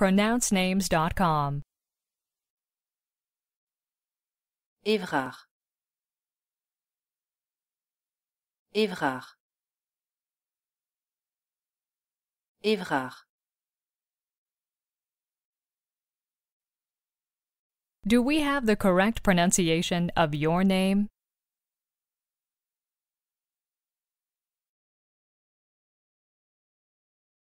pronouncenames.com. Évrard. Évrard. Évrard. Do we have the correct pronunciation of your name?